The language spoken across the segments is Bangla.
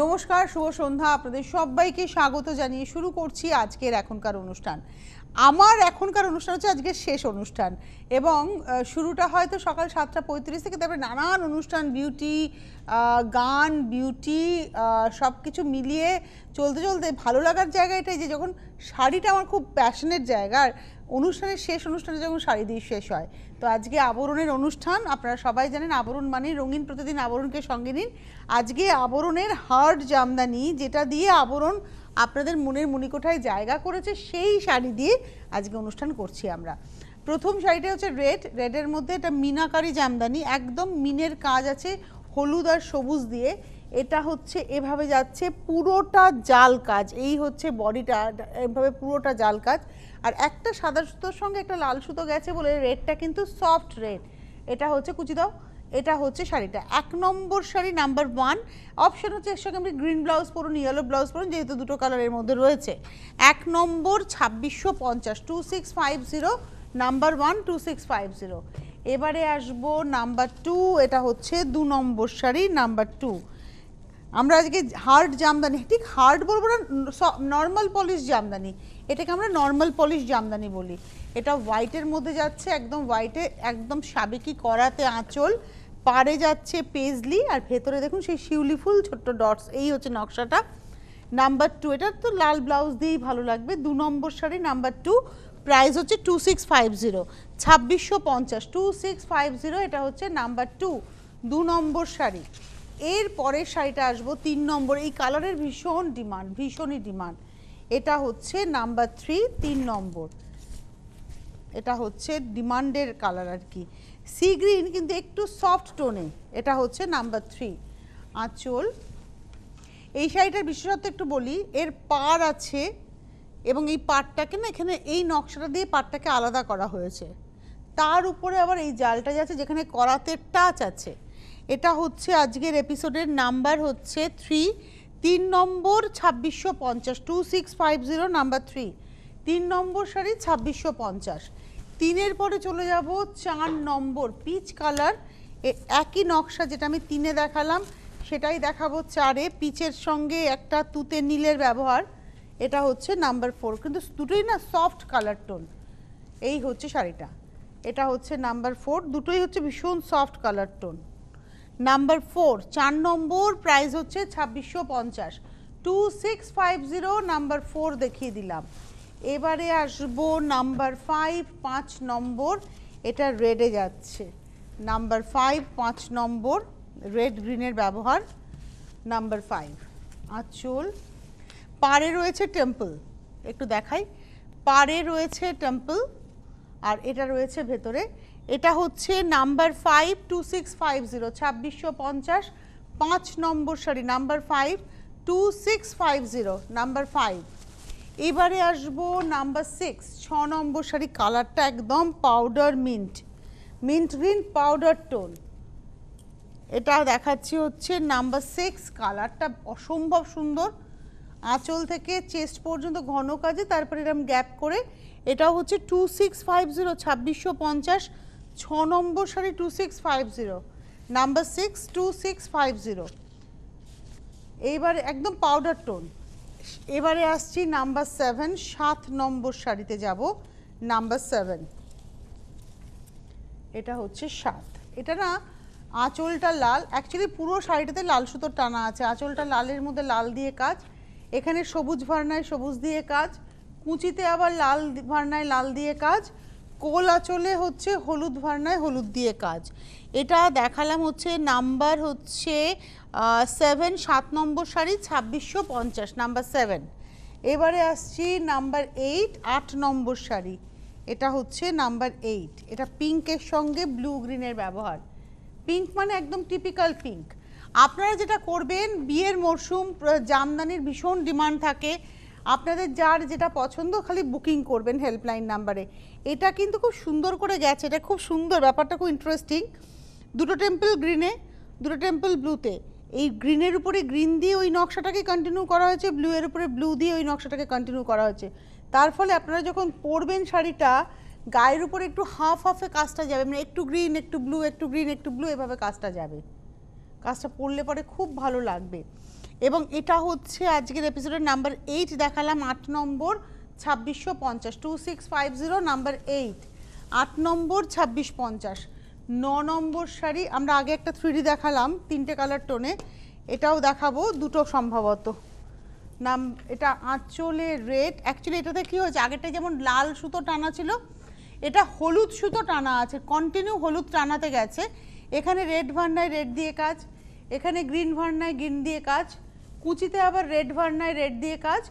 নমস্কার শুভ সন্ধ্যা আপনাদের সবাইকে স্বাগত জানিয়ে শুরু করছি আজকের এখনকার অনুষ্ঠান আমার এখনকার অনুষ্ঠান হচ্ছে আজকের শেষ অনুষ্ঠান এবং শুরুটা হয়তো সকাল সাতটা পঁয়ত্রিশ থেকে তারপরে নানান অনুষ্ঠান বিউটি গান বিউটি সব কিছু মিলিয়ে চলতে চলতে ভালো লাগার জায়গা এটাই যে যখন শাড়িটা আমার খুব প্যাশনের জায়গা আর অনুষ্ঠানের শেষ অনুষ্ঠানে যখন শাড়ি দিয়ে শেষ হয় তো আজকে আবরণের অনুষ্ঠান আপনারা সবাই জানেন আবরণ মানে রঙিন প্রতিদিন আবরণকে সঙ্গে নিন আজকে আবরণের হার্ড জামদানি যেটা দিয়ে আবরণ আপনাদের মনের মণিকোঠায় জায়গা করেছে সেই শাড়ি দিয়ে আজকে অনুষ্ঠান করছি আমরা প্রথম শাড়িটা হচ্ছে রেড রেডের মধ্যে এটা মিনাকারি জামদানি একদম মিনের কাজ আছে হলুদ আর সবুজ দিয়ে এটা হচ্ছে এভাবে যাচ্ছে পুরোটা জাল কাজ এই হচ্ছে বডিটা এভাবে পুরোটা জাল কাজ আর একটা সাদা সুতোর সঙ্গে একটা লাল সুতো গেছে বলে রেডটা কিন্তু সফট রেড এটা হচ্ছে কুচি দাও এটা হচ্ছে শাড়িটা এক নম্বর শাড়ি নাম্বার ওয়ান অপশান হচ্ছে এর সঙ্গে আপনি গ্রিন ব্লাউজ পরুন ইয়েলো ব্লাউজ পরুন যেহেতু দুটো কালারের মধ্যে রয়েছে এক নম্বর ছাব্বিশশো পঞ্চাশ two six five zero number one two six five zero এবারে আসবো নাম্বার টু এটা হচ্ছে দু নম্বর শাড়ি নাম্বার টু আমরা আজকে হার্ড জামদানি ঠিক হার্ড বলবো না নর্মাল পলিশ জামদানি এটাকে আমরা নর্মাল পলিশ জামদানি বলি এটা হোয়াইটের মধ্যে যাচ্ছে একদম হোয়াইটে একদম সাবেকি করাতে আঁচল পারে যাচ্ছে পেজলি আর ভেতরে দেখুন সেই শিউলি ফুল ছোট্ট ডটস এই হচ্ছে নকশাটা নাম্বার টু এটা তো লাল ব্লাউজ দিয়েই ভালো লাগবে দু নম্বর শাড়ি নাম্বার টু প্রাইস হচ্ছে টু সিক্স ফাইভ জিরো ছাব্বিশশো পঞ্চাশ টু সিক্স ফাইভ জিরো এটা হচ্ছে নাম্বার টু দু নম্বর শাড়ি এর পরের শাড়িটা আসবো তিন নম্বর এই কালারের ভীষণ ডিমান্ড ভীষণই ডিমান্ড এটা হচ্ছে নাম্বার থ্রি তিন নম্বর এটা হচ্ছে ডিমান্ডের কালার আর কি সি গ্রিন কিন্তু একটু সফট টোনে এটা হচ্ছে নাম্বার থ্রি আঁচল এই শাড়িটার বিশেষত্ব একটু বলি এর পার আছে এবং এই পারটাকে না এখানে এই নকশাটা দিয়ে পারটাকে আলাদা করা হয়েছে তার উপরে আবার এই জালটা যাচ্ছে যেখানে করাতে টাচ আছে এটা হচ্ছে আজকের এপিসোডের নাম্বার হচ্ছে থ্রি তিন নম্বর ছাব্বিশশো পঞ্চাশ two six five zero number three তিন নম্বর শাড়ি ছাব্বিশশো পঞ্চাশ তিনের পরে চলে যাব চার নম্বর পিচ কালার একই নকশা যেটা আমি তিনে দেখালাম সেটাই দেখাবো চারে পিচের সঙ্গে একটা তুতে নীলের ব্যবহার এটা হচ্ছে নাম্বার ফোর কিন্তু দুটোই না সফট কালার টোন এই হচ্ছে শাড়িটা এটা হচ্ছে নাম্বার ফোর দুটোই হচ্ছে ভীষণ soft colour tone number four চার নম্বর প্রাইস হচ্ছে ছাব্বিশশো পঞ্চাশ two six five zero number four দেখিয়ে দিলাম এবারে আসবো নাম্বার ফাইভ পাঁচ নম্বর এটা রেডে যাচ্ছে নাম্বার ফাইভ পাঁচ নম্বর রেড গ্রিনের ব্যবহার নাম্বার ফাইভ আচল পারে রয়েছে টেম্পল একটু দেখাই পারে রয়েছে টেম্পল আর এটা রয়েছে ভেতরে এটা হচ্ছে number five two six five zero ছাব্বিশশো পঞ্চাশ পাঁচ নম্বর sorry number five two six five zero number five এবারে আসবো নাম্বার সিক্স ছ নম্বর শাড়ি কালারটা একদম powder mint mint green powder tone এটা দেখাচ্ছি হচ্ছে নাম্বার সিক্স কালারটা অসম্ভব সুন্দর আঁচল থেকে চেস্ট পর্যন্ত ঘন কাজে তারপরে এরম গ্যাপ করে এটা হচ্ছে টু সিক্স ফাইভ জিরো ছাব্বিশশো পঞ্চাশ ছ নম্বর শাড়ি two six five zero number six two six five zero এইবারে একদম পাউডার টোন এবারে আসছি নাম্বার সেভেন সাত নম্বর শাড়িতে যাব নাম্বার সেভেন এটা হচ্ছে সাত এটা না আঁচলটা লাল অ্যাকচুয়ালি পুরো শাড়িটাতে লাল সুতোর টানা আছে আঁচলটা লালের মধ্যে লাল দিয়ে কাজ এখানে সবুজ ভার্নায় সবুজ দিয়ে কাজ কুচিতে আবার লাল ভার্নায় লাল দিয়ে কাজ কোল আঁচলে হচ্ছে হলুদ ভার্নায় হলুদ দিয়ে কাজ এটা দেখালাম হচ্ছে নাম্বার হচ্ছে সেভেন সাত নম্বর শাড়ি ছাব্বিশশো পঞ্চাশ নাম্বার সেভেন এবারে আসছি নাম্বার এইট আট নম্বর শাড়ি এটা হচ্ছে নাম্বার এইট এটা পিঙ্কের সঙ্গে ব্লু গ্রিনের ব্যবহার পিঙ্ক মানে একদম টিপিক্যাল পিঙ্ক আপনারা যেটা করবেন বিয়ের মরশুম জামদানির ভীষণ ডিমান্ড থাকে আপনাদের যার যেটা পছন্দ খালি বুকিং করবেন হেল্পলাইন নাম্বারে এটা কিন্তু খুব সুন্দর করে গেছে এটা খুব সুন্দর ব্যাপারটা খুব ইন্টারেস্টিং দুটো টেম্পল গ্রিনে দুটো টেম্পল ব্লুতে এই গ্রিনের উপরে গ্রিন দিয়ে ওই নকশাটাকে কন্টিনিউ করা হয়েছে ব্লু এর উপরে ব্লু দিয়ে ওই নকশাটাকে কন্টিনিউ করা হয়েছে তার ফলে আপনারা যখন পরবেন শাড়িটা গায়ের উপরে একটু হাফ হাফে কাজটা যাবে মানে একটু গ্রিন একটু ব্লু একটু গ্রিন একটু ব্লু এভাবে কাজটা যাবে কাজটা পরলে পরে খুব ভালো লাগবে এবং এটা হচ্ছে আজকের এপিসোডের নাম্বার এইট দেখালাম আট নম্বর ছাব্বিশশো পঞ্চাশ two six five zero number eight আট নম্বর ছাব্বিশ পঞ্চাশ ন নম্বর শাড়ি আমরা আগে একটা থ্রিডি দেখালাম তিনটে কালার টোনে এটাও দেখাবো দুটো সম্ভবত নাম এটা আঁচলে রেড অ্যাকচুয়ালি এটাতে কী হয়েছে আগেরটা যেমন লাল সুতো টানা ছিল এটা হলুদ সুতো টানা আছে কন্টিনিউ হলুদ টানাতে গেছে এখানে রেড ভান্ডায় রেড দিয়ে কাজ এখানে গ্রিন ভান্ডায় গ্রিন দিয়ে কাজ কুচিতে আবার রেড ভার্নায় রেড দিয়ে কাজ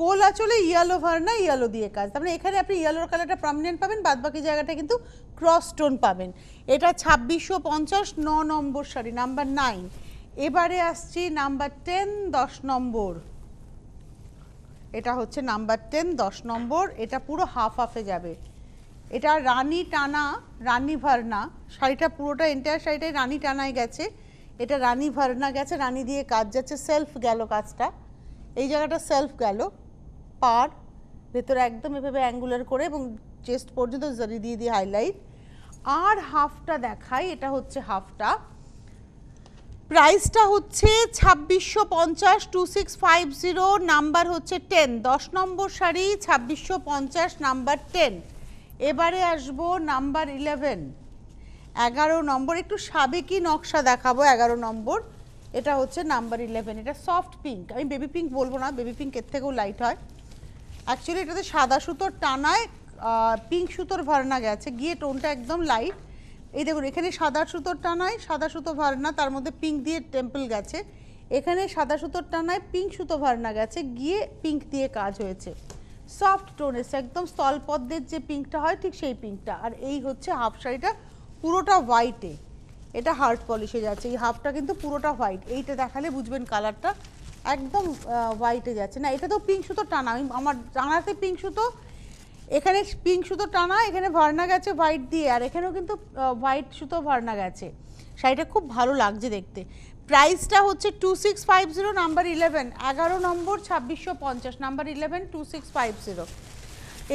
কোল আঁচলে ইয়েলো ভার্নায় ইয়েলো দিয়ে কাজ তার মানে এখানে আপনি ইয়েলোর কালারটা প্রমিনেন্ট পাবেন বাদ বাকি জায়গাটা কিন্তু ক্রস টোন পাবেন এটা ছাব্বিশশো পঞ্চাশ ন নম্বর শাড়ি নাম্বার নাইন এবারে আসছি নাম্বার টেন দশ নম্বর এটা হচ্ছে নাম্বার টেন দশ নম্বর এটা পুরো হাফ হাফে যাবে এটা রানী টানা রানী ভার্না শাড়িটা পুরোটা এন্টায়ার শাড়িটাই রানী টানায় গেছে এটা রানী ভার্না গেছে রানী দিয়ে কাজ যাচ্ছে সেলফ গেল কাজটা এই জায়গাটা সেলফ গেল পার ভেতরে একদম এভাবে অ্যাঙ্গুলার করে এবং চেস্ট পর্যন্ত জারি দিয়ে দিয়ে হাইলাইট আর হাফটা দেখাই এটা হচ্ছে হাফটা প্রাইসটা হচ্ছে ছাব্বিশশো পঞ্চাশ two six five zero number হচ্ছে টেন দশ নম্বর শাড়ি ছাব্বিশশো পঞ্চাশ নাম্বার টেন এবারে আসবো নাম্বার ইলেভেন এগারো নম্বর একটু সাবেকি নকশা দেখাবো এগারো নম্বর এটা হচ্ছে নাম্বার ইলেভেন এটা সফট পিঙ্ক আমি বেবি পিঙ্ক বলবো না বেবি পিঙ্ক এর থেকেও লাইট হয় অ্যাকচুয়ালি এটাতে সাদা সুতোর টানায় পিঙ্ক সুতোর ভারনা গেছে গিয়ে টোনটা একদম লাইট এই দেখুন এখানে সাদা সুতোর টানায় সাদা সুতো ভারনা তার মধ্যে পিঙ্ক দিয়ে টেম্পল গেছে এখানে সাদা সুতোর টানায় পিঙ্ক সুতো ভারনা গেছে গিয়ে পিঙ্ক দিয়ে কাজ হয়েছে সফট টোন এসে একদম স্থলপদ্মের যে পিঙ্কটা হয় ঠিক সেই পিঙ্কটা আর এই হচ্ছে হাফ শাড়িটা পুরোটা হোয়াইটে এটা হার্ড পলিশে যাচ্ছে এই হাফটা কিন্তু পুরোটা হোয়াইট এইটা দেখালে বুঝবেন কালারটা একদম হোয়াইটে যাচ্ছে না এটা তো পিঙ্ক সুতো টানা আমি আমার টানাতে পিঙ্ক সুতো এখানে পিঙ্ক সুতো টানা এখানে ভার্না গেছে হোয়াইট দিয়ে আর এখানেও কিন্তু হোয়াইট সুতো ভার্না গেছে শাড়িটা খুব ভালো লাগছে দেখতে প্রাইসটা হচ্ছে two six five zero number eleven এগারো নম্বর ছাব্বিশশো পঞ্চাশ number eleven two six five zero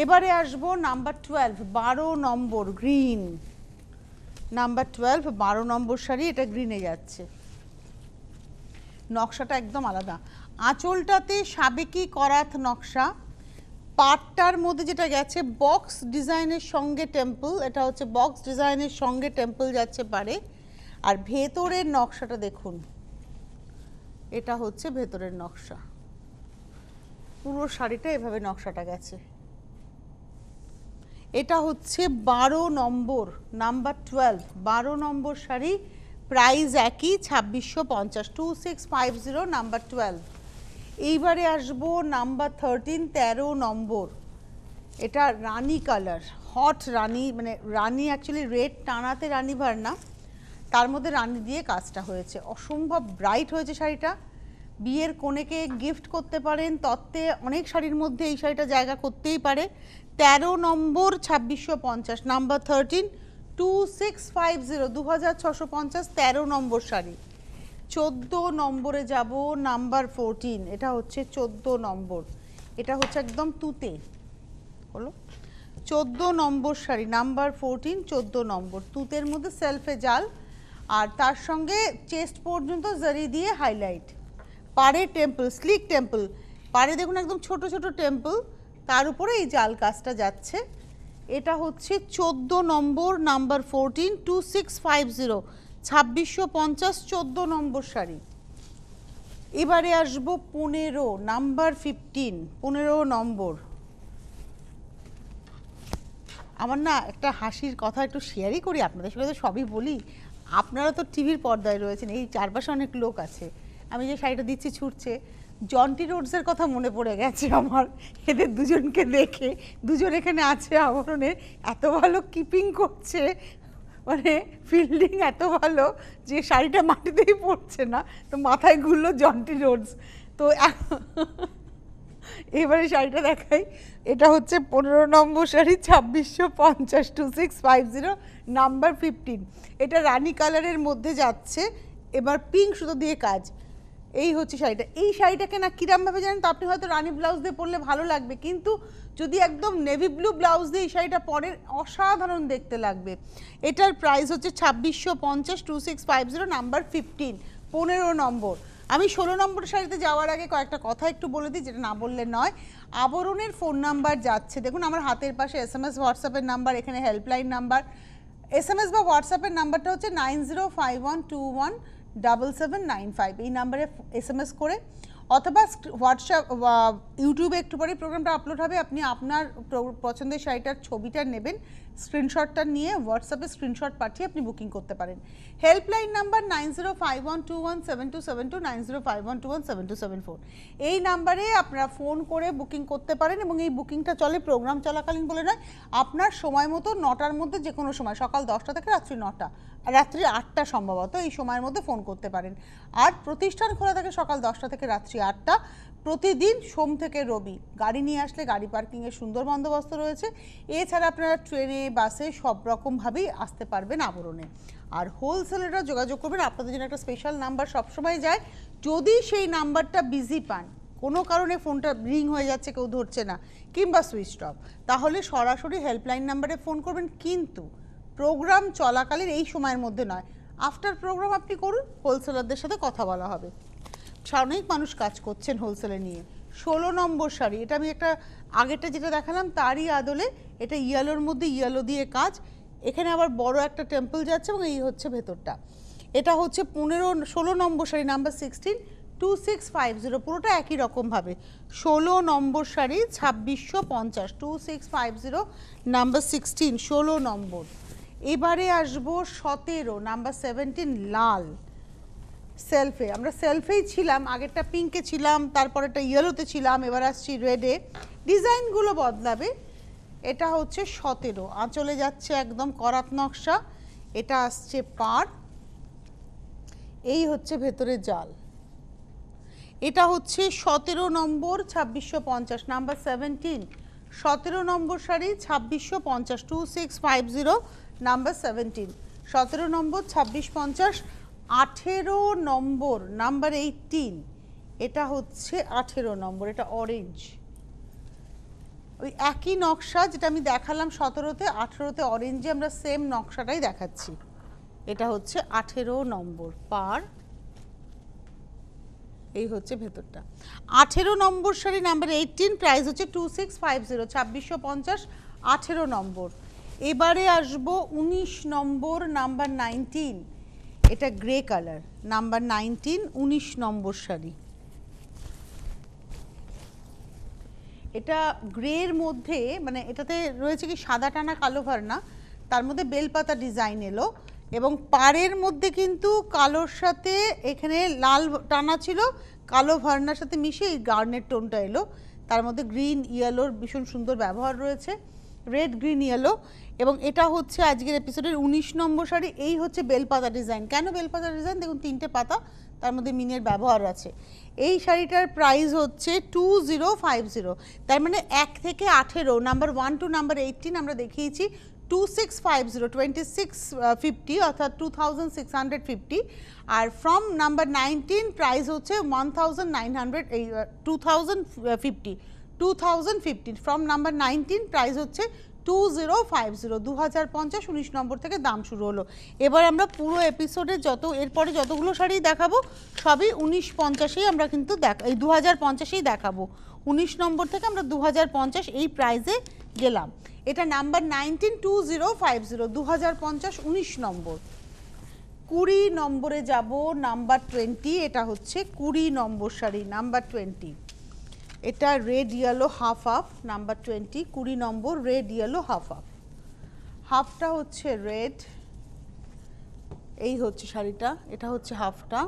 এবারে আসবো নাম্বার টুয়েলভ বারো নম্বর গ্রিন নাম্বার টুয়েলভ বারো নম্বর শাড়ি এটা গ্রিনে যাচ্ছে নকশাটা একদম আলাদা আঁচলটাতে সাবেকি করাত নকশা পাটটার মধ্যে যেটা গেছে বক্স ডিজাইনের সঙ্গে টেম্পল এটা হচ্ছে বক্স ডিজাইনের সঙ্গে টেম্পল যাচ্ছে পারে আর ভেতরের নকশাটা দেখুন এটা হচ্ছে ভেতরের নকশা পুরো শাড়িটা এভাবে নকশাটা গেছে এটা হচ্ছে বারো নম্বর নাম্বার টুয়েলভ বারো নম্বর শাড়ি প্রাইস একই ছাব্বিশশো পঞ্চাশ two six five zero number twelve এইবারে আসবো নাম্বার থার্টিন তেরো নম্বর এটা রানি কালার হট রানি মানে রানি অ্যাকচুয়ালি রেড টানাতে রানি ভার না তার মধ্যে রানি দিয়ে কাজটা হয়েছে অসম্ভব ব্রাইট হয়েছে শাড়িটা বিয়ের কোনেকে গিফট করতে পারেন তত্ত্বে অনেক শাড়ির মধ্যে এই শাড়িটা জায়গা করতেই পারে তেরো নম্বর ছাব্বিশশো পঞ্চাশ number thirteen two six five zero দু হাজার ছশো পঞ্চাশ তেরো নম্বর শাড়ি চোদ্দো নম্বরে যাব নাম্বার ফোরটিন এটা হচ্ছে চোদ্দো নম্বর এটা হচ্ছে একদম তুতে হলো চোদ্দো নম্বর শাড়ি নাম্বার ফোরটিন চোদ্দো নম্বর তুতের মধ্যে সেলফে জাল আর তার সঙ্গে চেস্ট পর্যন্ত জারি দিয়ে হাইলাইট পারে টেম্পল স্লিক টেম্পল পারে দেখুন একদম ছোট ছোট টেম্পল তার উপরে এই জাল কাজটা যাচ্ছে এটা হচ্ছে চোদ্দো নম্বর number fourteen two six five zero ছাব্বিশশো পঞ্চাশ চোদ্দো নম্বর শাড়ি এবারে আসব পনেরো নাম্বার ফিফটিন পনেরো নম্বর আমার না একটা হাসির কথা একটু শেয়ারই করি আপনাদের সঙ্গে তো সবই বলি আপনারা তো টিভির পর্দায় রয়েছেন এই চারপাশে অনেক লোক আছে আমি যে শাড়িটা দিচ্ছি ছুটছে জন্টি রোডসের কথা মনে পড়ে গেছে আমার এদের দুজনকে দেখে দুজন এখানে আছে আবরণে এত ভালো কিপিং করছে মানে ফিল্ডিং এত ভালো যে শাড়িটা মাটিতেই পড়ছে না তো মাথায় ঘুরলো জন্টি রোডস তো এবারে শাড়িটা দেখাই এটা হচ্ছে পনেরো নম্বর শাড়ি ছাব্বিশশো পঞ্চাশ two six five zero number fifteen এটা রানি কালারের মধ্যে যাচ্ছে এবার পিঙ্ক সুতো দিয়ে কাজ এই হচ্ছে শাড়িটা এই শাড়িটাকে না কীরমভাবে জানেন তো আপনি হয়তো রানী ব্লাউজ দিয়ে পরলে ভালো লাগবে কিন্তু যদি একদম নেভি ব্লু ব্লাউজ দিয়ে এই শাড়িটা পরে অসাধারণ দেখতে লাগবে এটার প্রাইস হচ্ছে ছাব্বিশশো পঞ্চাশ two six five zero number fifteen পনেরো নম্বর আমি ষোলো নম্বর শাড়িতে যাওয়ার আগে কয়েকটা কথা একটু বলে দিই যেটা না বললে নয় আবরণের ফোন নাম্বার যাচ্ছে দেখুন আমার হাতের পাশে এস এম এস হোয়াটসঅ্যাপের নাম্বার এখানে helpline number S M S বা হোয়াটসঅ্যাপের নাম্বারটা হচ্ছে nine zero five one two one double seven nine five এই নাম্বারে এস এম এস করে অথবা হোয়াটসঅ্যাপ ইউটিউবে একটু পরে প্রোগ্রামটা আপলোড হবে আপনি আপনার পছন্দের শাড়িটার ছবিটা নেবেন স্ক্রিনশটটা নিয়ে হোয়াটসঅ্যাপে স্ক্রিনশট পাঠিয়ে আপনি বুকিং করতে পারেন helpline number nine zero five one two one seven two seven two nine zero five one two one seven two seven four এই নাম্বারে আপনারা ফোন করে বুকিং করতে পারেন এবং এই বুকিংটা চলে প্রোগ্রাম চলাকালীন বলে নয় আপনার সময় মতো নটার মধ্যে যে কোনো সময় সকাল দশটা থেকে রাত্রি নটা রাত্রি আটটা সম্ভবত এই সময়ের মধ্যে ফোন করতে পারেন আর প্রতিষ্ঠান খোলা থাকে সকাল দশটা থেকে রাত্রি আটটা প্রতিদিন সোম থেকে রবি গাড়ি নিয়ে আসলে গাড়ি পার্কিংয়ের সুন্দর বন্দোবস্ত রয়েছে এছাড়া আপনারা ট্রেনে বাসে সব রকমভাবেই আসতে পারবেন আবরণে আর হোলসেলাররা যোগাযোগ করবেন আপনাদের জন্য একটা স্পেশাল নাম্বার সবসময় যায় যদি সেই নাম্বারটা বিজি পান কোনো কারণে ফোনটা রিং হয়ে যাচ্ছে কেউ ধরছে না কিংবা সুইচ অফ তাহলে সরাসরি হেল্পলাইন নাম্বারে ফোন করবেন কিন্তু প্রোগ্রাম চলাকালীন এই সময়ের মধ্যে নয় আফটার প্রোগ্রাম আপনি করুন হোলসেলারদের সাথে কথা বলা হবে অনেক মানুষ কাজ করছেন হোলসেলে নিয়ে ষোলো নম্বর শাড়ি এটা আমি একটা আগেরটা যেটা দেখালাম তারই আদলে এটা ইয়েলোর মধ্যে ইয়েলো দিয়ে কাজ এখানে আবার বড় একটা টেম্পল যাচ্ছে এবং এই হচ্ছে ভেতরটা এটা হচ্ছে পনেরো ষোলো নম্বর sari number sixteen two six five zero পুরোটা একই রকমভাবে ষোলো নম্বর শাড়ি ছাব্বিশশো পঞ্চাশ two six five zero number sixteen ষোলো নম্বর এবারে আসব সতেরো নাম্বার সেভেন্টিন লাল সেলফে আমরা সেলফেই ছিলাম আগেরটা পিঙ্কে ছিলাম তারপর একটা ইয়েলোতে ছিলাম এবার আসছি রেডে ডিজাইনগুলো বদলাবে এটা হচ্ছে সতেরো আঁচলে যাচ্ছে একদম করাত নকশা এটা আসছে পার এই হচ্ছে ভেতরে জাল এটা হচ্ছে সতেরো নম্বর ছাব্বিশশো পঞ্চাশ নাম্বার সেভেন্টিন সতেরো নম্বর শাড়ি ছাব্বিশশো পঞ্চাশ two six five zero number seventeen সতেরো নম্বর ছাব্বিশ পঞ্চাশ আঠেরো নম্বর নাম্বার এইটিন এটা হচ্ছে আঠেরো নম্বর এটা অরেঞ্জ ওই একই নকশা যেটা আমি দেখালাম সতেরোতে আঠেরোতে অরেঞ্জে আমরা সেম নকশাটাই দেখাচ্ছি এটা হচ্ছে আঠেরো নম্বর পার এই হচ্ছে ভেতরটা আঠেরো নম্বর শাড়ি নাম্বার এইটিন প্রাইস হচ্ছে টু সিক্স ফাইভ জিরো ছাব্বিশশো পঞ্চাশ আঠেরো নম্বর এবারে আসব ১৯ নম্বর নাম্বার নাইনটিন এটা গ্রে কালার নাম্বার নাইনটিন ১৯ নম্বর শাড়ি এটা গ্রের মধ্যে মানে এটাতে রয়েছে কি সাদা টানা কালো ভারনা তার মধ্যে বেলপাতা ডিজাইন এলো এবং পাড়ের মধ্যে কিন্তু কালোর সাথে এখানে লাল টানা ছিল কালো ভারনার সাথে মিশে এই গার্নের টোনটা এলো তার মধ্যে গ্রিন ইয়েলোর ভীষণ সুন্দর ব্যবহার রয়েছে রেড গ্রিন ইয়েলো এবং এটা হচ্ছে আজকের এপিসোডের উনিশ নম্বর শাড়ি এই হচ্ছে বেলপাতা ডিজাইন কেন বেলপাতা ডিজাইন দেখুন তিনটে পাতা তার মধ্যে মিনের ব্যবহার আছে এই শাড়িটার প্রাইস হচ্ছে টু জিরো ফাইভ জিরো তার মানে এক থেকে আঠেরো number one two number eighteen আমরা দেখিয়েছি two six five zero twenty six fifty অর্থাৎ two thousand six hundred fifty আর ফ্রম নাম্বার নাইনটিন প্রাইস হচ্ছে ওয়ান থাউজেন্ড নাইন হান্ড্রেড এই two thousand fifty two thousand fifteen from number nineteen price হচ্ছে টু জিরো ফাইভ জিরো দু হাজার পঞ্চাশ উনিশ নম্বর থেকে দাম শুরু হলো এবার আমরা পুরো এপিসোডে যত এরপরে যতগুলো শাড়ি দেখাবো সবই উনিশ পঞ্চাশেই আমরা কিন্তু দেখা এই দু হাজার পঞ্চাশেই দেখাবো উনিশ নম্বর থেকে আমরা দু হাজার পঞ্চাশ এই প্রাইজে গেলাম এটা number nineteen two zero five zero দু হাজার পঞ্চাশ উনিশ নম্বর কুড়ি নম্বরে যাব নাম্বার টোয়েন্টি এটা হচ্ছে কুড়ি নম্বর শাড়ি নাম্বার টোয়েন্টি এটা red yellow half half number twenty কুড়ি নম্বর রেড ইয়েলো হাফ হাফ হাফটা হচ্ছে রেড এই হচ্ছে শাড়িটা এটা হচ্ছে হাফটা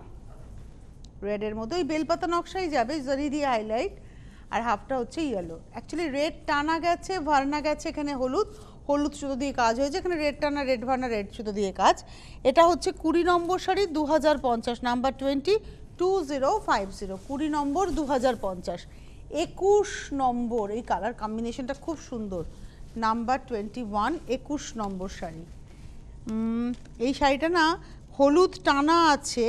রেডের মধ্যে ওই বেলপাতা নকশাই যাবে জরি দিয়ে হাইলাইট আর হাফটা হচ্ছে ইয়েলো অ্যাকচুয়ালি রেড টানা গেছে ভার্না গেছে এখানে হলুদ হলুদ সুতো দিয়ে কাজ হয়েছে এখানে রেড টানা রেড ভার্না রেড সুতো দিয়ে কাজ এটা হচ্ছে কুড়ি নম্বর শাড়ি দু number twenty two zero five zero কুড়ি নম্বর দু হাজার পঞ্চাশ একুশ নম্বর এই কালার কম্বিনেশনটা খুব সুন্দর নাম্বার টোয়েন্টি ওয়ান একুশ নম্বর শাড়ি এই শাড়িটা না হলুদ টানা আছে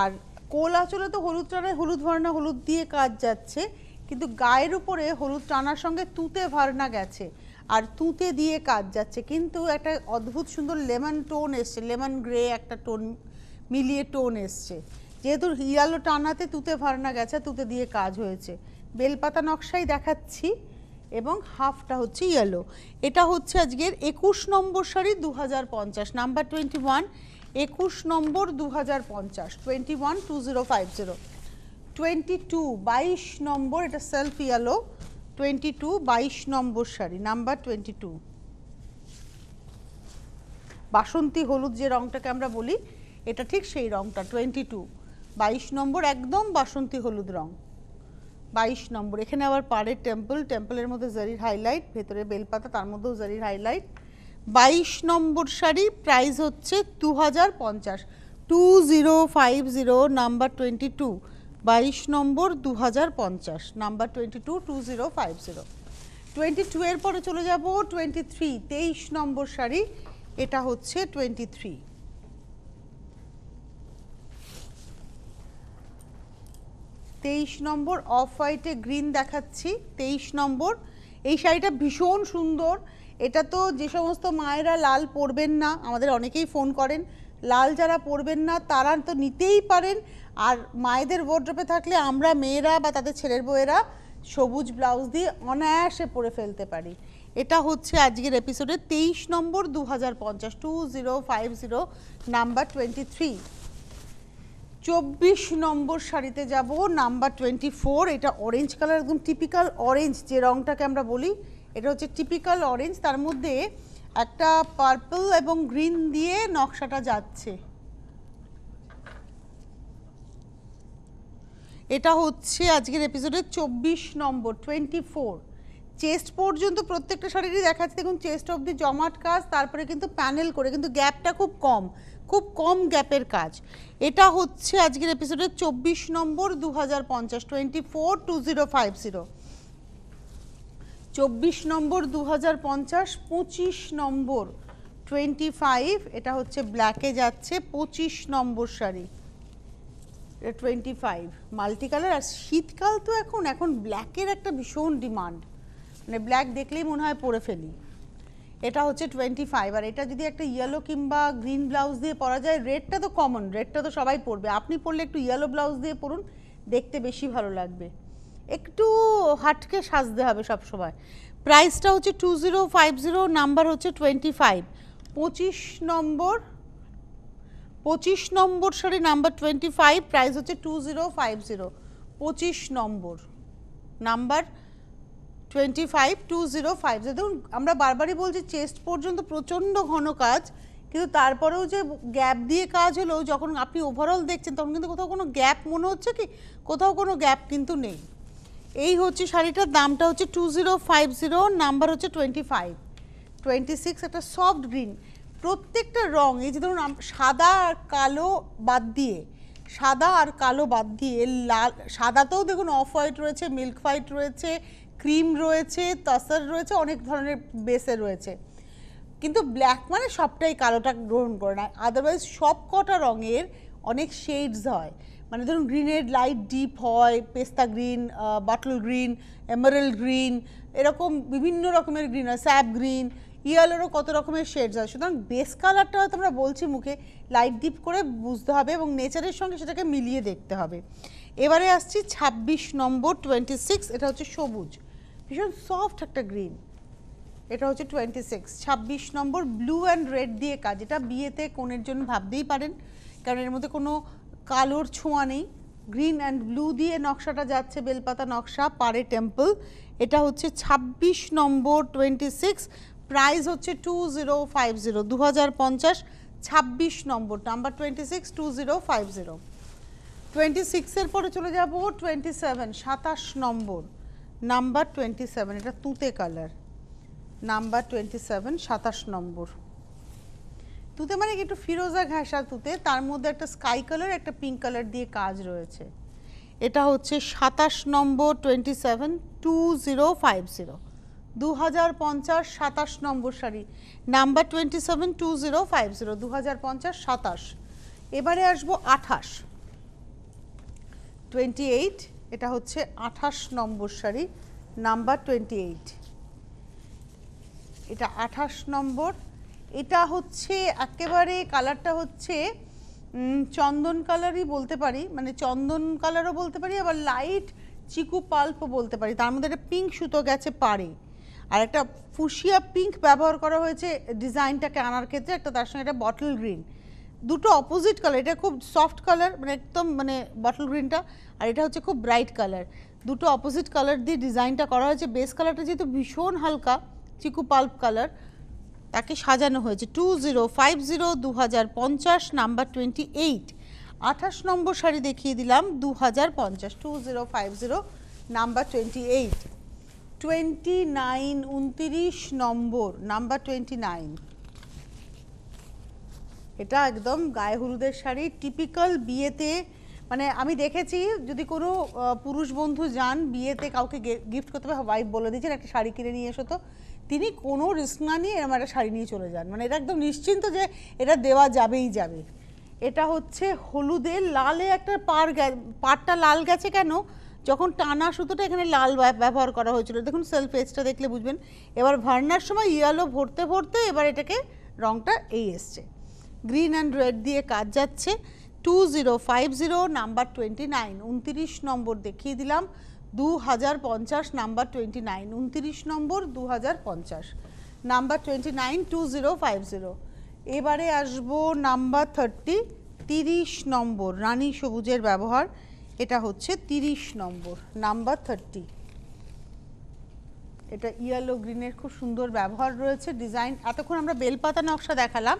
আর কোল আঁচলে তো হলুদ টানায় হলুদ ভারনা হলুদ দিয়ে কাজ যাচ্ছে কিন্তু গায়ের উপরে হলুদ টানার সঙ্গে তুতে ভরনা গেছে আর তুতে দিয়ে কাজ যাচ্ছে কিন্তু একটা অদ্ভুত সুন্দর লেমন টোন এসছে লেমন গ্রে একটা টোন মিলিয়ে টোন এসছে যেহেতু ইয়ালো টানাতে তুতে ফারনা গেছে তুতে দিয়ে কাজ হয়েছে বেলপাতা নকশাই দেখাচ্ছি এবং হাফটা হচ্ছে ইয়েলো এটা হচ্ছে আজকের একুশ নম্বর শাড়ি দু হাজার পঞ্চাশ নাম্বার টোয়েন্টি ওয়ান একুশ নম্বর দু হাজার পঞ্চাশ twenty one two zero five zero twenty two বাইশ নম্বর এটা সেলফ ইয়েলো টোয়েন্টি টু বাইশ নম্বর শাড়ি নাম্বার টোয়েন্টি টু বাসন্তী হলুদ যে রঙটাকে আমরা বলি এটা ঠিক সেই রঙটা টোয়েন্টি টু বাইশ নম্বর একদম বাসন্তী হলুদ রং বাইশ নম্বর এখানে আবার পাড়ের টেম্পল টেম্পলের মধ্যে জারির হাইলাইট ভেতরে বেলপাতা তার মধ্যেও জারির হাইলাইট বাইশ নম্বর শাড়ি প্রাইস হচ্ছে দু হাজার পঞ্চাশ two zero five zero number twenty two বাইশ নম্বর দু হাজার পঞ্চাশ number twenty two two zero five zero twenty two এর পরে চলে যাব টোয়েন্টি থ্রি তেইশ নম্বর শাড়ি এটা হচ্ছে টোয়েন্টি থ্রি তেইশ নম্বর অফ হোয়াইটে গ্রিন দেখাচ্ছি তেইশ নম্বর এই শাড়িটা ভীষণ সুন্দর এটা তো যে সমস্ত মায়েরা লাল পরবেন না আমাদের অনেকেই ফোন করেন লাল যারা পরবেন না তারা তো নিতেই পারেন আর মায়েদের ওয়ার্ড্রপে থাকলে আমরা মেয়েরা বা তাদের ছেলের বউয়েরা সবুজ ব্লাউজ দিয়ে অনায়াসে পরে ফেলতে পারি এটা হচ্ছে আজকের এপিসোডে তেইশ নম্বর দু হাজার পঞ্চাশ two zero five zero number twenty three চব্বিশ নম্বর শাড়িতে যাব নাম্বার টোয়েন্টি ফোর এটা অরেঞ্জ কালার একদম টিপিক্যাল অরেঞ্জ যে রংটাকে আমরা বলি এটা হচ্ছে টিপিক্যাল অরেঞ্জ তার মধ্যে একটা পার্পল এবং গ্রিন দিয়ে নকশাটা যাচ্ছে এটা হচ্ছে আজকের এপিসোডের চব্বিশ নম্বর টোয়েন্টি ফোর চেস্ট পর্যন্ত প্রত্যেকটা শাড়িরই দেখা যাচ্ছে দেখুন চেস্ট অব দি জমাট কাজ তারপরে কিন্তু প্যানেল করে কিন্তু গ্যাপটা খুব কম খুব কম গ্যাপের কাজ এটা হচ্ছে আজকের এপিসোডের চব্বিশ নম্বর দু হাজার পঞ্চাশ twenty four two zero five zero চব্বিশ নম্বর দু হাজার পঞ্চাশ পঁচিশ নম্বর টোয়েন্টি ফাইভ এটা হচ্ছে ব্ল্যাকে যাচ্ছে পঁচিশ নম্বর শাড়ি টোয়েন্টি ফাইভ মাল্টিকালার আর শীতকাল তো এখন এখন ব্ল্যাকের একটা ভীষণ ডিমান্ড মানে ব্ল্যাক দেখলেই মনে হয় পরে ফেলি এটা হচ্ছে টোয়েন্টি ফাইভ আর এটা যদি একটা ইয়েলো কিংবা গ্রিন ব্লাউজ দিয়ে পরা যায় রেডটা তো কমন রেডটা তো সবাই পরবে আপনি পরলে একটু ইয়েলো ব্লাউজ দিয়ে পরুন দেখতে বেশি ভালো লাগবে একটু হাটকে সাজতে হবে সব সময় প্রাইসটা হচ্ছে two zero five zero number হচ্ছে টোয়েন্টি ফাইভ পঁচিশ নম্বর পঁচিশ নম্বর sari number twenty five price হচ্ছে টু জিরো ফাইভ জিরো পঁচিশ নম্বর number twenty five two zero five দেখুন আমরা বারবারই বলছি চেস্ট পর্যন্ত প্রচণ্ড ঘন কাজ কিন্তু তারপরেও যে গ্যাপ দিয়ে কাজ হলো যখন আপনি ওভারঅল দেখছেন তখন কিন্তু কোথাও কোনো গ্যাপ মনে হচ্ছে কি কোথাও কোনো গ্যাপ কিন্তু নেই এই হচ্ছে শাড়িটার দামটা হচ্ছে two zero five zero number হচ্ছে টোয়েন্টি ফাইভ টোয়েন্টি সিক্স একটা সফট গ্রিন প্রত্যেকটা রং এই যে ধরুন সাদা আর কালো বাদ দিয়ে সাদা আর কালো বাদ দিয়ে লাল সাদাতেও দেখুন অফ হোয়াইট রয়েছে মিল্ক হোয়াইট রয়েছে ক্রিম রয়েছে তসার রয়েছে অনেক ধরনের বেসে রয়েছে কিন্তু ব্ল্যাক মানে সবটাই কালোটা গ্রহণ করে না আদারওয়াইজ সব কটা রঙের অনেক শেডস হয় মানে ধরুন গ্রিনের লাইট ডিপ হয় পেস্তা green bottle green emerald green এরকম বিভিন্ন রকমের গ্রিন হয় স্যাপ গ্রিন ইয়েলোরও কত রকমের শেডস হয় সুতরাং বেস কালারটা হয়তো আমরা বলছি মুখে লাইট ডিপ করে বুঝতে হবে এবং নেচারের সঙ্গে সেটাকে মিলিয়ে দেখতে হবে এবারে আসছি ছাব্বিশ নম্বর টোয়েন্টি সিক্স এটা হচ্ছে সবুজ ভীষণ সফট একটা গ্রিন এটা হচ্ছে টোয়েন্টি সিক্স ছাব্বিশ নম্বর ব্লু অ্যান্ড রেড দিয়ে কাজ এটা বিয়েতে কোনের জন্য ভাবতেই পারেন কারণ এর মধ্যে কোনো কালোর ছোঁয়া নেই গ্রিন অ্যান্ড ব্লু দিয়ে নকশাটা যাচ্ছে বেলপাতা নকশা পারে টেম্পল এটা হচ্ছে ছাব্বিশ নম্বর টোয়েন্টি সিক্স প্রাইস হচ্ছে টু জিরো ফাইভ জিরো দু হাজার পঞ্চাশ ছাব্বিশ নম্বর number twenty six two zero five zero twenty সিক্সের পরে চলে যাব টোয়েন্টি সেভেন সাতাশ নম্বর নাম্বার টোয়েন্টি সেভেন এটা তুতে কালার নাম্বার টোয়েন্টি সেভেন সাতাশ নম্বর তুতে মানে কি একটু ফিরোজা ঘাসা তুতে তার মধ্যে একটা স্কাই কালার একটা পিঙ্ক কালার দিয়ে কাজ রয়েছে এটা হচ্ছে সাতাশ নম্বর twenty seven two zero five zero দু হাজার পঞ্চাশ সাতাশ নম্বর sari number twenty seven two zero five zero দু হাজার পঞ্চাশ সাতাশ এবারে আসবো আঠাশ টোয়েন্টি এইট এটা হচ্ছে আঠাশ নম্বর শাড়ি নাম্বার টোয়েন্টি এইট এটা আঠাশ নম্বর এটা হচ্ছে একেবারে কালারটা হচ্ছে চন্দন কালারই বলতে পারি মানে চন্দন কালারও বলতে পারি আবার লাইট চিকু পাল্পও বলতে পারি তার মধ্যে একটা পিঙ্ক সুতো গেছে পারে আর একটা ফুসিয়া পিঙ্ক ব্যবহার করা হয়েছে ডিজাইনটাকে আনার ক্ষেত্রে একটা তার সঙ্গে একটা বটল গ্রিন দুটো অপোজিট কালার এটা খুব সফট কালার মানে একদম মানে বটল গ্রিনটা আর এটা হচ্ছে খুব ব্রাইট কালার দুটো অপোজিট কালার দিয়ে ডিজাইনটা করা হয়েছে বেস কালারটা যেহেতু ভীষণ হালকা চিকু পাল্প কালার তাকে সাজানো হয়েছে টু জিরো ফাইভ জিরো দু হাজার পঞ্চাশ নাম্বার টোয়েন্টি এইট আঠাশ নম্বর শাড়ি দেখিয়ে দিলাম দু হাজার পঞ্চাশ two zero five zero number twenty eight twenty nine উনতিরিশ নম্বর নাম্বার টোয়েন্টি নাইন এটা একদম গায়ে হলুদের শাড়ি টিপিক্যাল বিয়েতে মানে আমি দেখেছি যদি কোনো পুরুষ বন্ধু যান বিয়েতে কাউকে গিফট করতে হবে ওয়াইফ বলে দিয়েছেন একটা শাড়ি কিনে নিয়ে এসো তো তিনি কোনো রিস্ক না নিয়ে এরকম একটা শাড়ি নিয়ে চলে যান মানে এটা একদম নিশ্চিন্ত যে এটা দেওয়া যাবেই যাবে এটা হচ্ছে হলুদে লালে একটা পার পারটা লাল গেছে কেন যখন টানা সুতোটা এখানে লাল ব্যবহার করা হয়েছিল দেখুন সেলফ এজটা দেখলে বুঝবেন এবার ভার্নার সময় ইয়েলো ভরতে ভরতে এবার এটাকে রংটা এই এসছে গ্রিন অ্যান্ড রেড দিয়ে কাজ যাচ্ছে two zero five zero number twenty nine উনতিরিশ নম্বর দেখিয়ে দিলাম দু হাজার পঞ্চাশ নাম্বার টোয়েন্টি নাইন উনতিরিশ নম্বর দু হাজার পঞ্চাশ number twenty nine two zero five zero এবারে আসবো নাম্বার থার্টি তিরিশ নম্বর রানী সবুজের ব্যবহার এটা হচ্ছে তিরিশ নম্বর নাম্বার থার্টি এটা ইয়েলো গ্রিনের খুব সুন্দর ব্যবহার রয়েছে ডিজাইন এতক্ষণ আমরা বেলপাতা নকশা দেখালাম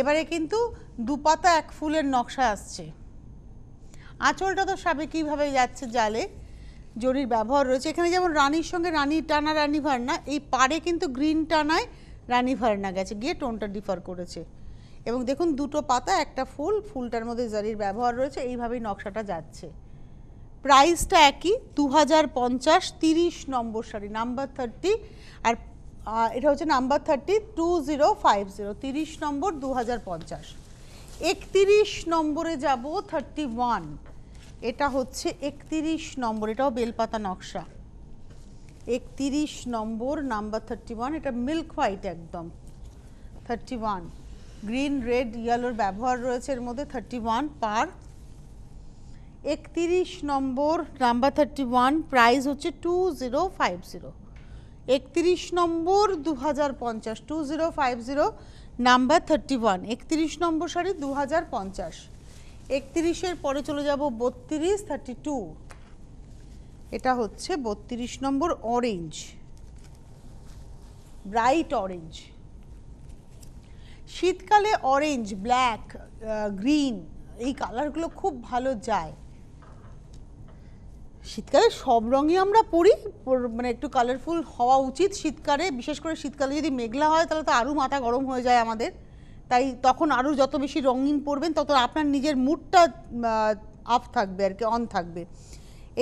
এবারে কিন্তু দুপাতা এক ফুলের নকশা আসছে আঁচলটা তো কীভাবে যাচ্ছে জালে জরির ব্যবহার রয়েছে এখানে যেমন রানীর সঙ্গে রানী টানা রানী ভার্না এই পাড়ে কিন্তু গ্রিন টানায় রানী ভার্না গেছে গিয়ে টোনটা ডিফার করেছে এবং দেখুন দুটো পাতা একটা ফুল ফুলটার মধ্যে জরির ব্যবহার রয়েছে এইভাবেই নকশাটা যাচ্ছে প্রাইসটা একই দু হাজার পঞ্চাশ তিরিশ নম্বর শাড়ি নাম্বার থার্টি আর এটা হচ্ছে number thirty two zero five zero তিরিশ নম্বর দু হাজার পঞ্চাশ একত্রিশ নম্বরে যাব থার্টি ওয়ান এটা হচ্ছে একত্রিশ নম্বর এটাও বেলপাতা নকশা একত্রিশ নম্বর নাম্বার থার্টি ওয়ান এটা মিল্ক হোয়াইট একদম থার্টি ওয়ান গ্রিন রেড ইয়েলোর ব্যবহার রয়েছে এর মধ্যে থার্টি ওয়ান পার একত্রিশ নম্বর নাম্বার থার্টি ওয়ান প্রাইস হচ্ছে টু জিরো ফাইভ জিরো একত্রিশ নম্বর দু হাজার পঞ্চাশ two zero five zero number thirty one একত্রিশ নম্বর সারি দু হাজার পঞ্চাশ একত্রিশের পরে চলে যাব বত্রিশ থার্টি টু এটা হচ্ছে বত্রিশ নম্বর অরেঞ্জ ব্রাইট অরেঞ্জ শীতকালে অরেঞ্জ ব্ল্যাক গ্রিন এই কালারগুলো খুব ভালো যায় শীতকালে সব রঙই আমরা পরি মানে একটু কালারফুল হওয়া উচিত শীতকালে বিশেষ করে শীতকালে যদি মেঘলা হয় তাহলে তো আরও মাথা গরম হয়ে যায় আমাদের তাই তখন আরও যত বেশি রঙিন পরবেন তত আপনার নিজের মুডটা আপ থাকবে আর কি অন থাকবে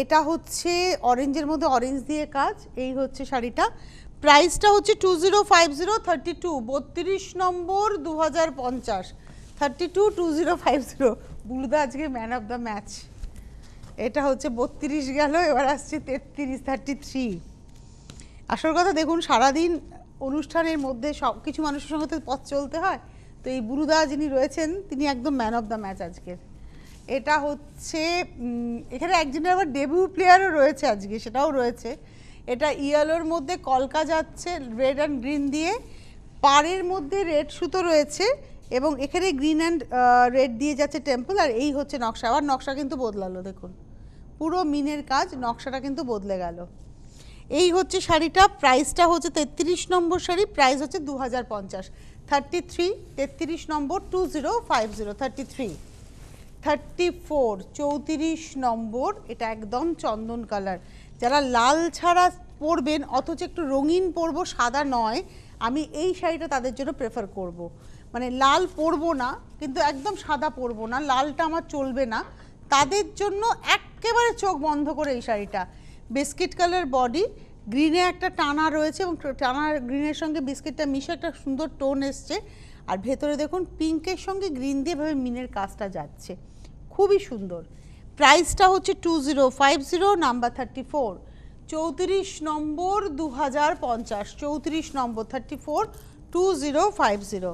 এটা হচ্ছে অরেঞ্জের মধ্যে অরেঞ্জ দিয়ে কাজ এই হচ্ছে শাড়িটা প্রাইসটা হচ্ছে two zero five zero thirty two বত্রিশ নম্বর দু হাজার পঞ্চাশ thirty two two zero five zero বুলুদা আজকে ম্যান অফ দ্য ম্যাচ এটা হচ্ছে বত্রিশ গেল এবার আসছে তেত্রিশ থার্টি থ্রি আসল কথা দেখুন সারাদিন অনুষ্ঠানের মধ্যে সব কিছু মানুষের সঙ্গে তো পথ চলতে হয় তো এই বুরুদা যিনি রয়েছেন তিনি একদম ম্যান অফ দ্য ম্যাচ আজকের এটা হচ্ছে এখানে একজনের আবার ডেবিউ প্লেয়ারও রয়েছে আজকে সেটাও রয়েছে এটা ইয়েলোর মধ্যে কলকা যাচ্ছে রেড অ্যান্ড গ্রিন দিয়ে পাড়ের মধ্যে রেড সুতো রয়েছে এবং এখানে গ্রিন অ্যান্ড রেড দিয়ে যাচ্ছে টেম্পল আর এই হচ্ছে নকশা আবার নকশা কিন্তু বদলালো দেখুন পুরো মিনের কাজ নকশাটা কিন্তু বদলে গেল এই হচ্ছে শাড়িটা প্রাইসটা হচ্ছে তেত্রিশ নম্বর শাড়ি প্রাইস হচ্ছে দু হাজার পঞ্চাশ থার্টি থ্রি তেত্রিশ নম্বর two zero five zero thirty three thirty four চৌত্রিশ নম্বর এটা একদম চন্দন কালার যারা লাল ছাড়া পরবেন অথচ একটু রঙিন পরব সাদা নয় আমি এই শাড়িটা তাদের জন্য প্রেফার করব। মানে লাল পরবো না কিন্তু একদম সাদা পরবো না লালটা আমার চলবে না তাদের জন্য একেবারে চোখ বন্ধ করে এই শাড়িটা বিস্কিট কালার বডি গ্রিনে একটা টানা রয়েছে এবং টানা গ্রিনের সঙ্গে বিস্কিটটা মিশে একটা সুন্দর টোন এসছে আর ভেতরে দেখুন পিঙ্কের সঙ্গে গ্রিন দিয়ে ভাবে মিনের কাজটা যাচ্ছে খুবই সুন্দর প্রাইসটা হচ্ছে two zero five zero number thirty four চৌত্রিশ নম্বর দু হাজার পঞ্চাশ চৌত্রিশ নম্বর thirty four two zero five zero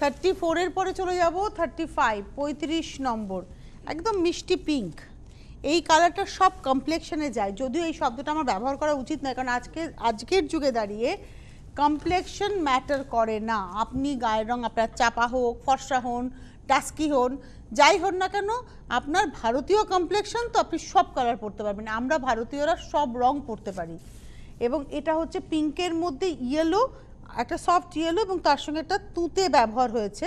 thirty ফোরের পরে চলে যাব থার্টি ফাইভ পঁয়ত্রিশ নম্বর একদম মিষ্টি পিঙ্ক এই কালারটা সব কমপ্লেকশনে যায় যদিও এই শব্দটা আমার ব্যবহার করা উচিত নয় কারণ আজকে আজকের যুগে দাঁড়িয়ে কমপ্লেকশন ম্যাটার করে না আপনি গায়ের রং আপনার চাপা হোক ফর্সা হন টাস্কি হন যাই হোক না কেন আপনার ভারতীয় কমপ্লেকশন তো আপনি সব কালার পরতে পারবেন আমরা ভারতীয়রা সব রং পরতে পারি এবং এটা হচ্ছে পিঙ্কের মধ্যে ইয়েলো একটা সফট ইয়েলো এবং তার সঙ্গে একটা তুতে ব্যবহার হয়েছে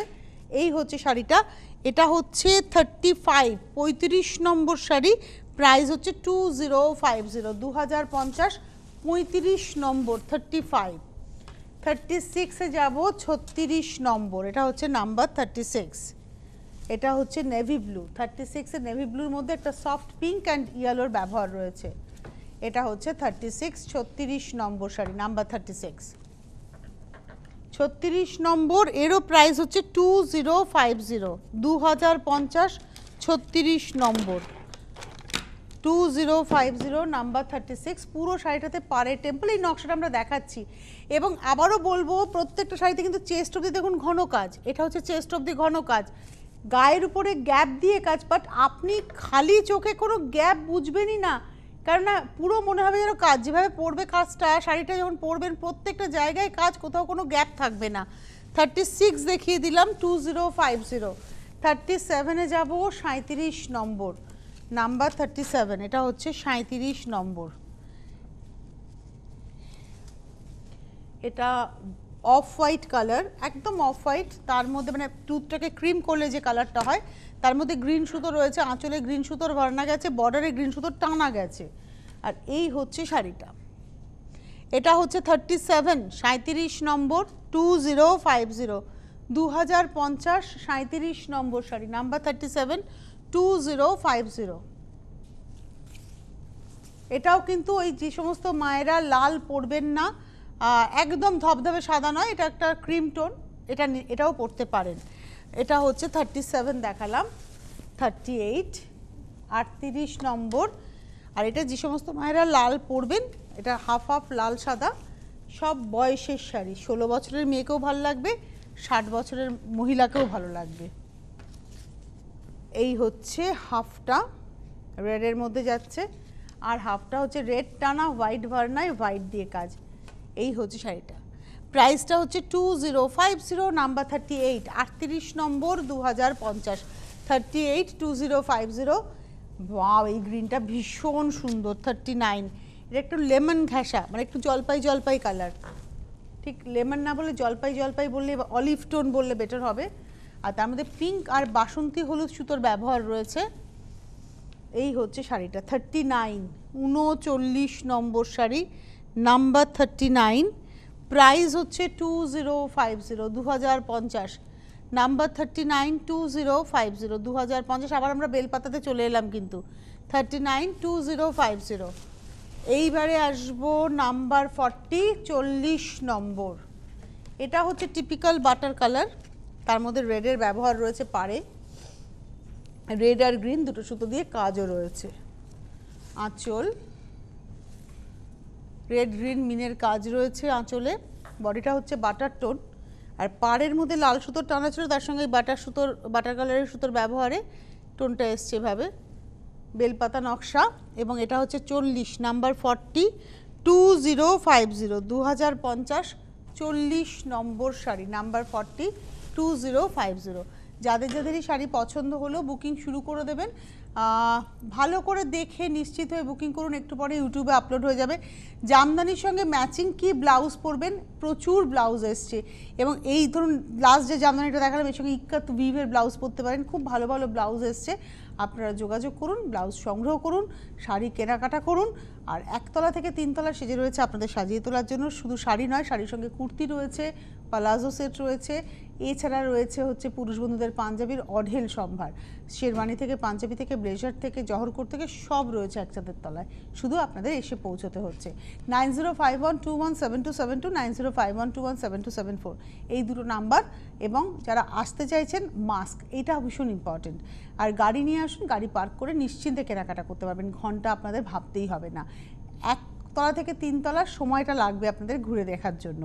এই হচ্ছে শাড়িটা এটা হচ্ছে থার্টি ফাইভ পঁয়ত্রিশ নম্বর শাড়ি প্রাইস হচ্ছে টু জিরো ফাইভ জিরো দু হাজার পঞ্চাশ পঁয়ত্রিশ নম্বর থার্টি ফাইভ থার্টি সিক্সে যাবো ছত্রিশ নম্বর এটা হচ্ছে নাম্বার থার্টি সিক্স এটা হচ্ছে নেভি ব্লু থার্টি সিক্সে নেভি ব্লুর মধ্যে একটা সফট পিঙ্ক অ্যান্ড ইয়েলোর ব্যবহার রয়েছে এটা হচ্ছে থার্টি সিক্স ছত্রিশ নম্বর শাড়ি নাম্বার থার্টি সিক্স ছত্রিশ নম্বর এরও প্রাইস হচ্ছে টু জিরো ফাইভ জিরো দু হাজার পঞ্চাশ ছত্রিশ নম্বর two zero five zero number thirty six পুরো শাড়িটাতে পারে টেম্পল এই নকশাটা আমরা দেখাচ্ছি এবং আবারও বলবো প্রত্যেকটা শাড়িতে কিন্তু চেস্ট অব্দি দেখুন ঘন কাজ এটা হচ্ছে চেস্ট অব্দি ঘন কাজ গায়ের উপরে গ্যাপ দিয়ে কাজ বাট আপনি খালি চোখে কোনো গ্যাপ বুঝবেনই না কেননা পুরো মনে হবে যেন কাজ যেভাবে পরবে কাজটা শাড়িটা যখন পরবেন প্রত্যেকটা জায়গায় কাজ কোথাও কোনো গ্যাপ থাকবে না থার্টি সিক্স দেখিয়ে দিলাম two zero five zero thirty সেভেনে যাবো সাঁত্রিশ নম্বর নাম্বার থার্টি সেভেন এটা হচ্ছে সাঁত্রিশ নম্বর এটা অফ হোয়াইট কালার একদম অফ হোয়াইট তার মধ্যে মানে টুথটাকে ক্রিম করলে যে কালারটা হয় তার মধ্যে গ্রিন সুতো রয়েছে আঁচলে গ্রিন সুতোর ভরনা গেছে বর্ডারে গ্রিন সুতোর টানা গেছে আর এই হচ্ছে শাড়িটা এটা হচ্ছে থার্টি সেভেন সাঁত্রিশ নম্বর টু জিরো ফাইভ জিরো দু হাজার পঞ্চাশ সাঁত্রিশ নম্বর sari number thirty seven two zero five zero এটাও কিন্তু ওই যে সমস্ত মায়েরা লাল পরবেন না একদম ধবধবে সাদা নয় এটা একটা ক্রিম টোন এটা এটাও পড়তে পারেন এটা হচ্ছে থার্টি সেভেন দেখালাম থার্টি এইট আটত্রিশ নম্বর আর এটা যে সমস্ত মায়েরা লাল পরবেন এটা হাফ হাফ লাল সাদা সব বয়সের শাড়ি ষোলো বছরের মেয়েকেও ভালো লাগবে ষাট বছরের মহিলাকেও ভালো লাগবে এই হচ্ছে হাফটা রেডের মধ্যে যাচ্ছে আর হাফটা হচ্ছে রেড টানা হোয়াইট ভার্নায় হোয়াইট দিয়ে কাজ এই হচ্ছে শাড়িটা প্রাইসটা হচ্ছে two zero five zero number thirty eight আটত্রিশ নম্বর দু হাজার পঞ্চাশ thirty eight two zero five zero বাও এই গ্রিনটা ভীষণ সুন্দর থার্টি নাইন এটা একটু লেমন ঘেঁষা মানে একটু জলপাই জলপাই কালার ঠিক লেমন না বলে জলপাই জলপাই বললে বা অলিভ টোন বললে বেটার হবে আর তার মধ্যে পিঙ্ক আর বাসন্তী হলুদ সুতোর ব্যবহার রয়েছে এই হচ্ছে শাড়িটা থার্টি নাইন উনচল্লিশ নম্বর sari number thirty nine price হচ্ছে টু জিরো ফাইভ জিরো দু হাজার পঞ্চাশ number thirty nine two zero five zero দু হাজার পঞ্চাশ আবার আমরা বেলপাতাতে চলে এলাম কিন্তু thirty nine two zero five zero এইবারে আসবো নাম্বার ফর্টি চল্লিশ নম্বর এটা হচ্ছে টিপিক্যাল বাটার কালার তার মধ্যে রেডের ব্যবহার রয়েছে পারে রেড আর গ্রিন দুটো সুতো দিয়ে কাজও রয়েছে আঁচল রেড গ্রিন মিনের কাজ রয়েছে আঁচলে বডিটা হচ্ছে বাটার টোন আর পাড়ের মধ্যে লাল সুতোর টানা ছিল তার সঙ্গে বাটার সুতোর বাটার কালারের সুতোর ব্যবহারে টোনটা এসছে এভাবে বেলপাতা নকশা এবং এটা হচ্ছে চল্লিশ number forty two zero five zero দু হাজার পঞ্চাশ চল্লিশ নম্বর sari number forty two zero five zero যাদের যাদেরই শাড়ি পছন্দ হলো বুকিং শুরু করে দেবেন ভালো করে দেখে নিশ্চিত হয়ে বুকিং করুন একটু পরে ইউটিউবে আপলোড হয়ে যাবে জামদানির সঙ্গে ম্যাচিং কি ব্লাউজ পরবেন প্রচুর ব্লাউজ এসছে এবং এই ধরুন লাস্ট যে জামদানিটা দেখালাম এর সঙ্গে ইকাত ভিভের ব্লাউজ পরতে পারেন খুব ভালো ভালো ব্লাউজ এসছে আপনারা যোগাযোগ করুন ব্লাউজ সংগ্রহ করুন শাড়ি কেনাকাটা করুন আর একতলা থেকে তিনতলা সেজে রয়েছে আপনাদের সাজিয়ে তোলার জন্য শুধু শাড়ি নয় শাড়ির সঙ্গে কুর্তি রয়েছে পালাজো সেট রয়েছে এছাড়া রয়েছে হচ্ছে পুরুষ বন্ধুদের পাঞ্জাবির অঢেল সম্ভার শেরবানি থেকে পাঞ্জাবি থেকে ব্লেজার থেকে জহরকোট থেকে সব রয়েছে একসাথের তলায় শুধু আপনাদের এসে পৌঁছতে হচ্ছে nine zero five one two one seven two seven two nine zero five one two one seven two seven four এই দুটো নাম্বার এবং যারা আসতে চাইছেন মাস্ক এটা ভীষণ ইম্পর্টেন্ট আর গাড়ি নিয়ে আসুন গাড়ি পার্ক করে নিশ্চিন্তে কেনাকাটা করতে পারবেন ঘন্টা আপনাদের ভাবতেই হবে না এক তলা থেকে তিনতলার সময়টা লাগবে আপনাদের ঘুরে দেখার জন্য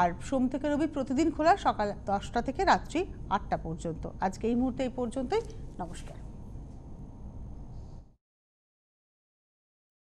আর সোম থেকে রবি প্রতিদিন খোলা সকাল দশটা থেকে রাত্রি আটটা পর্যন্ত আজকে এই মুহূর্তে এই পর্যন্তই নমস্কার